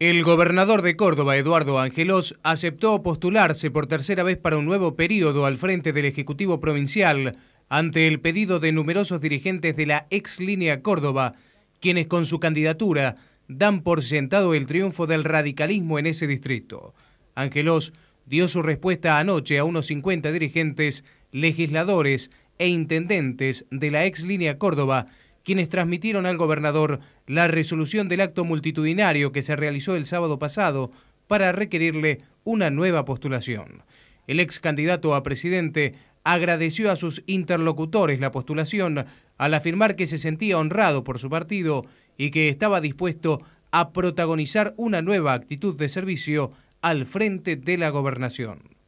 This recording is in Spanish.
El gobernador de Córdoba, Eduardo Angelos, aceptó postularse por tercera vez para un nuevo periodo al frente del Ejecutivo Provincial ante el pedido de numerosos dirigentes de la ex línea Córdoba, quienes con su candidatura dan por sentado el triunfo del radicalismo en ese distrito. Angelos dio su respuesta anoche a unos 50 dirigentes, legisladores e intendentes de la ex línea Córdoba quienes transmitieron al gobernador la resolución del acto multitudinario que se realizó el sábado pasado para requerirle una nueva postulación. El ex candidato a presidente agradeció a sus interlocutores la postulación al afirmar que se sentía honrado por su partido y que estaba dispuesto a protagonizar una nueva actitud de servicio al frente de la gobernación.